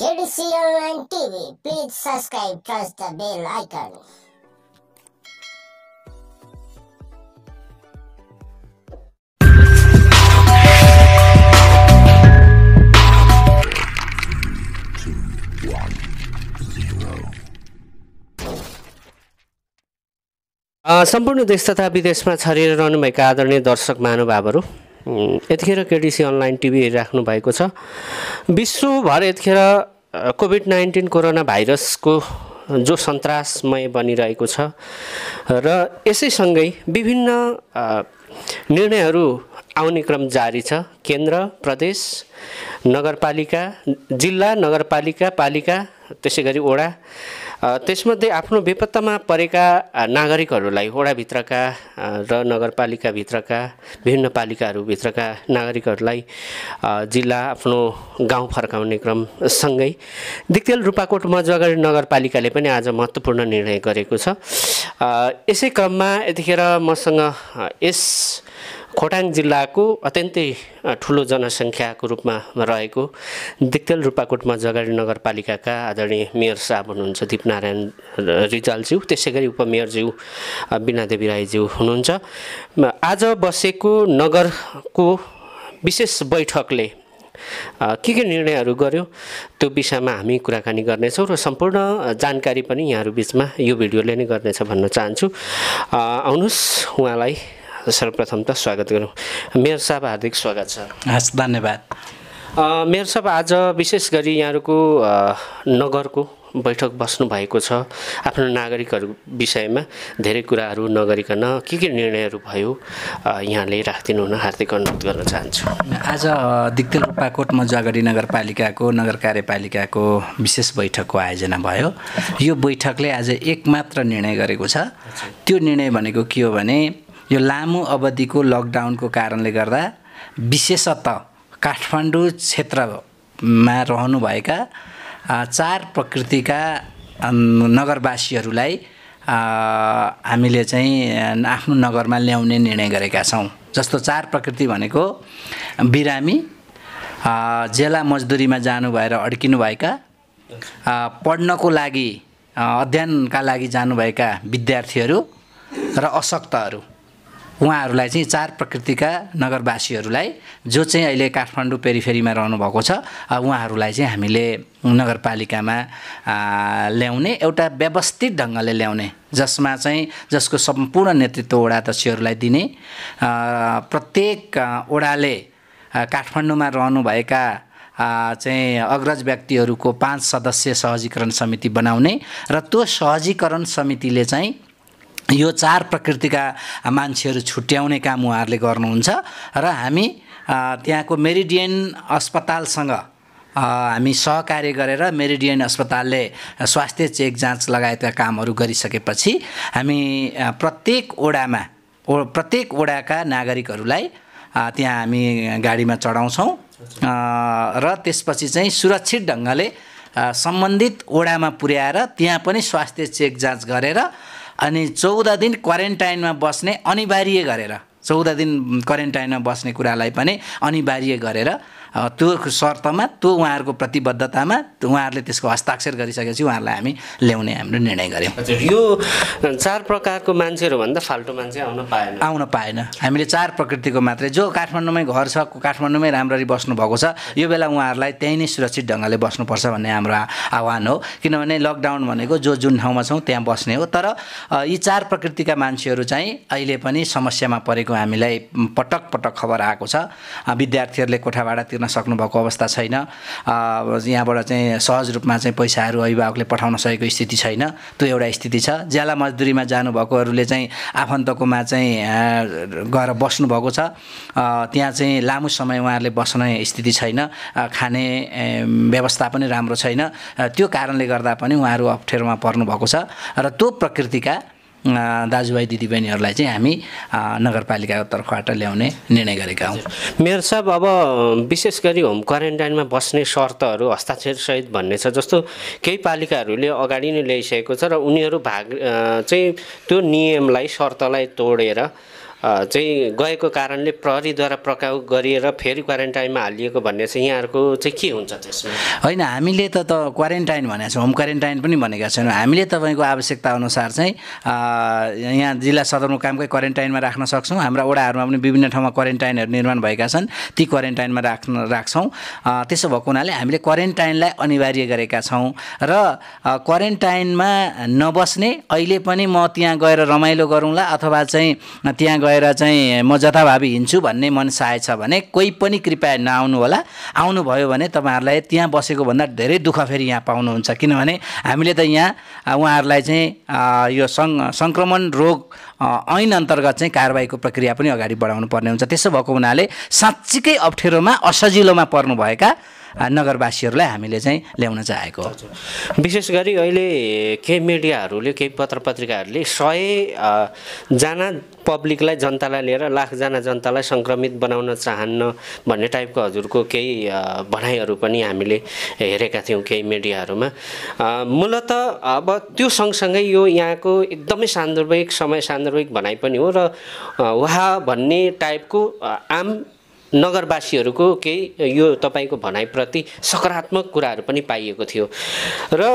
KDCL Online TV. Please subscribe, press the bell icon. सम्पूर्ण देश तथा विदेशमा छरिएर रहनुभएका आदरणीय दर्शक महानुभावहरू यतिखेर केडिसी अनलाइन टिभी हेरिराख्नु भएको छ विश्वभर यतिखेर कोभिड नाइन्टिन कोरोना भाइरसको जो सन्तासमय बनिरहेको छ र यसैसँगै विभिन्न निर्णयहरू आउने क्रम जारी छ केन्द्र प्रदेश नगरपालिका जिल्ला नगरपालिका पालिका त्यसै गरी वडा त्यसमध्ये आफ्नो बेपत्तामा परेका नागरिकहरूलाई वडाभित्रका र नगरपालिकाभित्रका विभिन्न पालिकाहरूभित्रका नागरिकहरूलाई जिल्ला आफ्नो गाउँ फर्काउने क्रमसँगै दिक्तेल रूपाकोट मजवागढ नगरपालिकाले पनि आज महत्त्वपूर्ण निर्णय गरेको छ यसै क्रममा यतिखेर मसँग यस खोटाङ जिल्लाको अत्यन्तै ठुलो जनसङ्ख्याको रूपमा रहेको दिक्तेल रूपाकोटमा जगाडी नगरपालिकाका आदरणीय मेयर साहब हुनुहुन्छ दिपनारायण रिजालज्यू त्यसै गरी उपमेयरज्यू देवी राईज्यू हुनुहुन्छ आज बसेको नगरको विशेष बैठकले के के निर्णयहरू गर्यो त्यो विषयमा हामी कुराकानी गर्नेछौँ र सम्पूर्ण जानकारी पनि यहाँहरू बिचमा यो भिडियोले नै गर्नेछ भन्न चाहन्छु आउनुहोस् उहाँलाई सर्वप्रथम त स्वागत गरौँ मेयर साहब हार्दिक स्वागत छ हस् धन्यवाद मेयर साहब आज विशेष गरी यहाँहरूको नगरको बैठक बस्नुभएको छ आफ्नो नागरिकहरू विषयमा धेरै कुराहरू नगरिकन के के निर्णयहरू भयो यहाँले राखिदिनु हुन हार्दिक अनुरोध गर्न चाहन्छु आज दिक्तेल रूपाकोट जागरी नगरपालिकाको नगर कार्यपालिकाको विशेष बैठकको आयोजना भयो यो बैठकले आज एकमात्र निर्णय गरेको छ त्यो निर्णय भनेको के हो भने यो लामो अवधिको लकडाउनको कारणले गर्दा विशेषत काठमाडौँ क्षेत्रमा रहनुभएका चार प्रकृतिका नगरवासीहरूलाई हामीले चाहिँ आफ्नो नगरमा ल्याउने निर्णय गरेका छौँ जस्तो चार प्रकृति भनेको बिरामी जेला मजदुरीमा जानु भएर अड्किनुभएका पढ्नको लागि अध्ययनका लागि जानुभएका विद्यार्थीहरू र अशक्तहरू उहाँहरूलाई चाहिँ चार प्रकृतिका नगरवासीहरूलाई जो चाहिँ अहिले काठमाडौँ पेरिफेरीमा रहनुभएको छ उहाँहरूलाई चाहिँ हामीले नगरपालिकामा ल्याउने एउटा व्यवस्थित ढङ्गले ल्याउने जसमा चाहिँ जसको सम्पूर्ण नेतृत्व अध्यक्षहरूलाई दिने प्रत्येक ओडाले काठमाडौँमा रहनुभएका चाहिँ अग्रज व्यक्तिहरूको पाँच सदस्यीय सहजीकरण समिति बनाउने र त्यो सहजीकरण समितिले चाहिँ यो चार प्रकृतिका मान्छेहरू छुट्याउने काम उहाँहरूले गर्नुहुन्छ र हामी त्यहाँको मेरिडियन अस्पतालसँग हामी सहकार्य गरेर मेरिडियन अस्पतालले स्वास्थ्य चेक जाँच लगायतका कामहरू गरिसकेपछि हामी प्रत्येक ओडामा ओ प्रत्येक ओडाका नागरिकहरूलाई त्यहाँ हामी गाडीमा चढाउँछौँ र त्यसपछि चाहिँ सुरक्षित ढङ्गले सम्बन्धित ओडामा पुर्याएर त्यहाँ पनि स्वास्थ्य चेक जाँच गरेर अनि चौध दिन क्वारेन्टाइनमा बस्ने अनिवार्य गरेर चौध दिन क्वारेन्टाइनमा बस्ने कुरालाई पनि अनिवार्य गरेर त्यो शर्तमा त्यो उहाँहरूको प्रतिबद्धतामा उहाँहरूले त्यसको हस्ताक्षर गरिसकेपछि उहाँहरूलाई हामी ल्याउने हाम्रो निर्णय गऱ्यौँ हजुर यो चार प्रकारको भन्दा फाल्टु मान्छे आउन पाएन आउन पाएन हामीले चार प्रकृतिको मात्रै जो काठमाडौँमै घर छ काठमाडौँमै राम्ररी बस्नु भएको छ यो बेला उहाँहरूलाई त्यहीँ नै सुरक्षित ढङ्गले बस्नुपर्छ भन्ने हाम्रो आह्वान हो किनभने लकडाउन भनेको जो जुन ठाउँमा छौँ त्यहाँ बस्ने हो तर यी चार प्रकृतिका मान्छेहरू चाहिँ अहिले पनि समस्यामा परेको हामीलाई पटक पटक खबर आएको छ विद्यार्थीहरूले कोठाबाट तिर्न सक्नुभएको अवस्था छैन यहाँबाट चाहिँ सहज रूपमा चाहिँ पैसाहरू अभिभावकले पठाउन सकेको स्थिति छैन त्यो एउटा स्थिति छ ज्याला मजदुरीमा जानुभएकोहरूले चाहिँ आफन्तकोमा चाहिँ गएर बस्नुभएको छ त्यहाँ चाहिँ लामो समय उहाँहरूले बस्ने स्थिति छैन खाने व्यवस्था पनि राम्रो छैन त्यो कारणले गर्दा पनि उहाँहरू अप्ठ्यारोमा पर्नुभएको छ र त्यो प्रकृतिका दाजुभाइ दिदीबहिनीहरूलाई चाहिँ हामी नगरपालिकाको तर्फबाट ल्याउने निर्णय गरेका हौँ मेयर साहब अब विशेष गरी होम क्वारेन्टाइनमा बस्ने शर्तहरू हस्ताक्षरसहित भन्ने छ जस्तो केही पालिकाहरूले अगाडि नै ल्याइसकेको छ र उनीहरू भाग चाहिँ त्यो नियमलाई शर्तलाई तोडेर चाहिँ गएको कारणले प्रहरीद्वारा प्रकाउ गरिएर फेरि क्वारेन्टाइनमा हालिएको भन्ने चाहिँ यहाँहरूको चाहिँ के हुन्छ त्यसमा होइन हामीले त त क्वारेन्टाइन भनेको छौँ होम क्वारेन्टाइन पनि भनेका छैनौँ हामीले तपाईँको आवश्यकता अनुसार चाहिँ यहाँ जिल्ला सदरमुकामकै क्वारेन्टाइनमा राख्न सक्छौँ हाम्रा वडाहरूमा पनि विभिन्न ठाउँमा क्वारेन्टाइनहरू निर्माण भएका छन् ती क्वारेन्टाइनमा राख्न राख्छौँ त्यसो भएको हुनाले हामीले क्वारेन्टाइनलाई अनिवार्य गरेका छौँ र क्वारेन्टाइनमा नबस्ने अहिले पनि म त्यहाँ गएर रमाइलो गरौँला अथवा चाहिँ त्यहाँ गएर गएर चाहिँ म जथाभावी हिँड्छु भन्ने मनसाय छ भने कोही पनि कृपया नआउनु होला आउनुभयो भने तपाईँहरूलाई त्यहाँ बसेको भन्दा धेरै दुःख फेरि यहाँ पाउनुहुन्छ किनभने हामीले त यहाँ उहाँहरूलाई चाहिँ यो सङ् सङ्क्रमण रोग ऐन अन्तर्गत चाहिँ कारवाहीको प्रक्रिया पनि अगाडि बढाउनु पर्ने हुन्छ त्यसो भएको हुनाले साँच्चीकै अप्ठ्यारोमा असजिलोमा पर्नुभएका नगरवासीहरूलाई हामीले चाहिँ ल्याउन चाहेको विशेष गरी अहिले केही मिडियाहरूले केही पत्र पत्रिकाहरूले सयजना पब्लिकलाई जनतालाई लिएर लाखजना जनतालाई सङ्क्रमित बनाउन चाहन्न भन्ने टाइपको हजुरको केही भनाइहरू पनि हामीले हेरेका थियौँ केही मिडियाहरूमा मूलत अब त्यो सँगसँगै यो यहाँको एकदमै सान्दर्भिक समय सान्दर्भिक भनाइ पनि हो र उहाँ भन्ने टाइपको आम नगरवासीहरूको केही यो तपाईँको भनाइप्रति सकारात्मक कुराहरू पनि पाइएको थियो र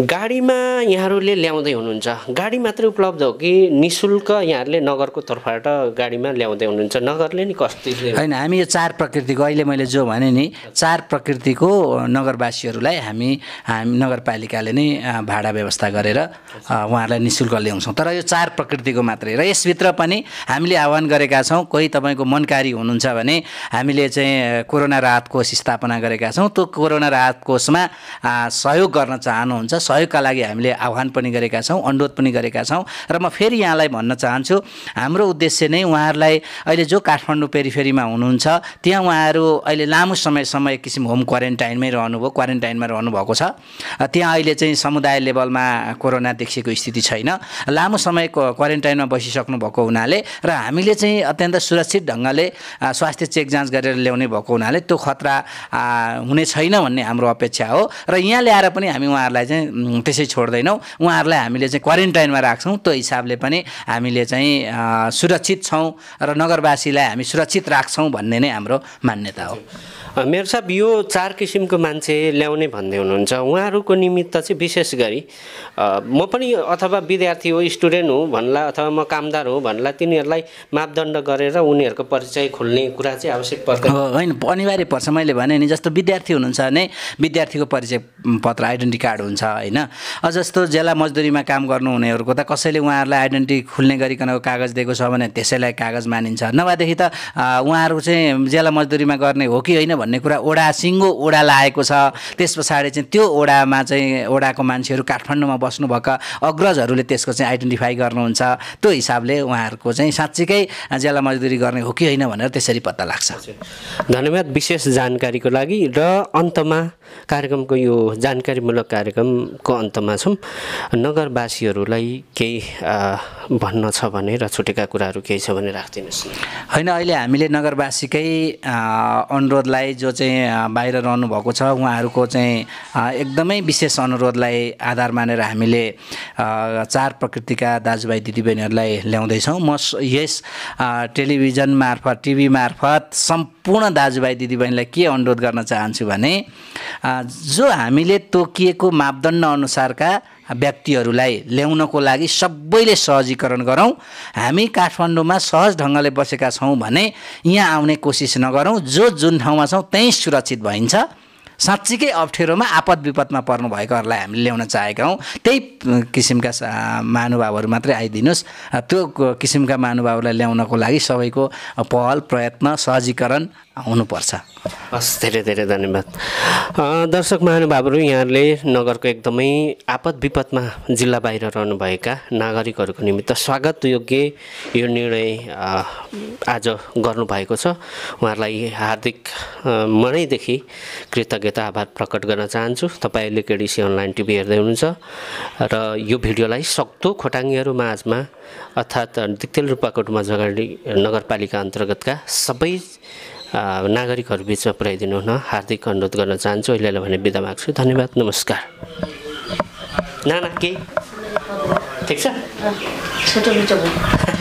गाडीमा यहाँहरूले ल्याउँदै हुनुहुन्छ गाडी मात्रै उपलब्ध हो कि नि शुल्क यहाँहरूले नगरको तर्फबाट गाडीमा ल्याउँदै हुनुहुन्छ नगरले नि कस्तो होइन हामी यो चार प्रकृतिको अहिले मैले जो भने नि चार प्रकृतिको नगरवासीहरूलाई हामी हामी नगरपालिकाले नै भाडा व्यवस्था गरेर उहाँहरूलाई नि शुल्क ल्याउँछौँ तर यो चार प्रकृतिको मात्रै र यसभित्र पनि हामीले आह्वान गरेका छौँ कोही तपाईँको मनकारी हुनुहुन्छ भने हामीले चाहिँ कोरोना राहत कोष स्थापना गरेका छौँ त्यो कोरोना राहत कोषमा सहयोग गर्न चाहनुहुन्छ सहयोगका लागि हामीले आह्वान पनि गरेका छौँ अनुरोध पनि गरेका छौँ र म फेरि यहाँलाई भन्न चाहन्छु हाम्रो उद्देश्य नै उहाँहरूलाई अहिले जो काठमाडौँ पेरिफेरीमा हुनुहुन्छ त्यहाँ उहाँहरू अहिले लामो समय एक किसिम होम क्वारेन्टाइनमै रहनुभयो क्वारेन्टाइनमा रहनुभएको छ त्यहाँ अहिले चाहिँ समुदाय लेभलमा कोरोना देखिएको स्थिति छैन लामो समय क्वारेन्टाइनमा बसिसक्नु भएको हुनाले र हामीले चाहिँ अत्यन्त सुरक्षित ढङ्गले स्वास्थ्य चेक जाँच गरेर ल्याउने भएको हुनाले त्यो खतरा हुने छैन भन्ने हाम्रो अपेक्षा हो र यहाँ ल्याएर पनि हामी उहाँहरूलाई चाहिँ त्यसै छोड्दैनौँ उहाँहरूलाई हामीले चाहिँ क्वारेन्टाइनमा राख्छौँ त्यो हिसाबले पनि हामीले चाहिँ सुरक्षित छौँ र नगरवासीलाई हामी सुरक्षित राख्छौँ भन्ने नै हाम्रो मान्यता हो मेरो साहब यो चार किसिमको मान्छे ल्याउने भन्दै हुनुहुन्छ उहाँहरूको निमित्त चाहिँ विशेष गरी म पनि अथवा विद्यार्थी हो स्टुडेन्ट हो भन्ला अथवा म कामदार हो भन्ला तिनीहरूलाई मापदण्ड गरेर उनीहरूको परिचय खोल्ने कुरा चाहिँ आवश्यक पर्छ होइन अनिवार्य पर्छ मैले भने नि जस्तो विद्यार्थी हुनुहुन्छ भने विद्यार्थीको परिचय पत्र आइडेन्टिटी कार्ड हुन्छ होइन जस्तो जेला मजदुरीमा काम गर्नुहुनेहरूको त कसैले उहाँहरूलाई आइडेन्टिटी खुल्ने गरिकनको कागज दिएको छ भने त्यसैलाई कागज मानिन्छ नभएदेखि त उहाँहरू चाहिँ जेला मजदुरीमा गर्ने हो कि होइन भन्ने कुरा ओडा सिङ्गो ओडा लागेको छ त्यस पछाडि चाहिँ त्यो ओडामा चाहिँ ओडाको मान्छेहरू काठमाडौँमा बस्नुभएका अग्रजहरूले त्यसको चाहिँ आइडेन्टिफाई गर्नुहुन्छ त्यो हिसाबले उहाँहरूको चाहिँ साँच्चीकै ज्याला मजदुरी गर्ने हो कि होइन भनेर त्यसरी पत्ता लाग्छ धन्यवाद विशेष जानकारीको लागि र अन्तमा कार्यक्रमको यो जानकारीमूलक कार्यक्रमको अन्तमा छौँ नगरवासीहरूलाई केही भन्न छ भने र छुटेका कुराहरू केही छ भने राखिदिनुहोस् होइन अहिले हामीले नगरवासीकै अनुरोधलाई भाइ जो चाहिँ बाहिर रहनुभएको छ उहाँहरूको चाहिँ एकदमै विशेष अनुरोधलाई आधार मानेर हामीले चार प्रकृतिका दाजुभाइ दिदीबहिनीहरूलाई ल्याउँदैछौँ म यस टेलिभिजन मार्फत टिभी मार्फत सम्पूर्ण दाजुभाइ दिदीबहिनीलाई के अनुरोध गर्न चाहन्छु भने जो हामीले तोकिएको मापदण्ड अनुसारका व्यक्तिहरूलाई ल्याउनको लागि सबैले सहजीकरण गरौँ हामी काठमाडौँमा सहज ढङ्गले बसेका छौँ भने यहाँ आउने कोसिस नगरौँ जो जुन ठाउँमा छौँ त्यहीँ सुरक्षित भइन्छ साँच्चीकै अप्ठ्यारोमा आपद विपदमा पर्नुभएकोहरूलाई हामीले ल्याउन चाहेका हौँ त्यही किसिमका महानुभावहरू मात्रै आइदिनुहोस् त्यो किसिमका महानुभावहरूलाई ल्याउनको लागि सबैको पहल प्रयत्न सहजीकरण आउनुपर्छ हस् धेरै धेरै धन्यवाद दर्शक महानुभावहरू यहाँहरूले नगरको एकदमै आपद विपदमा जिल्ला बाहिर रहनुभएका नागरिकहरूको निमित्त स्वागत योग्य यो निर्णय आज गर्नुभएको छ उहाँहरूलाई हार्दिक मनैदेखि कृतज्ञता आभार प्रकट गर्न चाहन्छु तपाईँहरूले केडिसी अनलाइन टिभी हेर्दै हुनुहुन्छ र यो भिडियोलाई सक्दो खोटाङहरू माझमा अर्थात् दिक्तेल रूपाकोटमा झगडी नगरपालिका अन्तर्गतका सबै नागरिकहरू बिचमा पुर्याइदिनु हुन हार्दिक अनुरोध गर्न चाहन्छु अहिलेलाई भने बिदा माग्छु धन्यवाद नमस्कार नाना के ठिक छ छोटो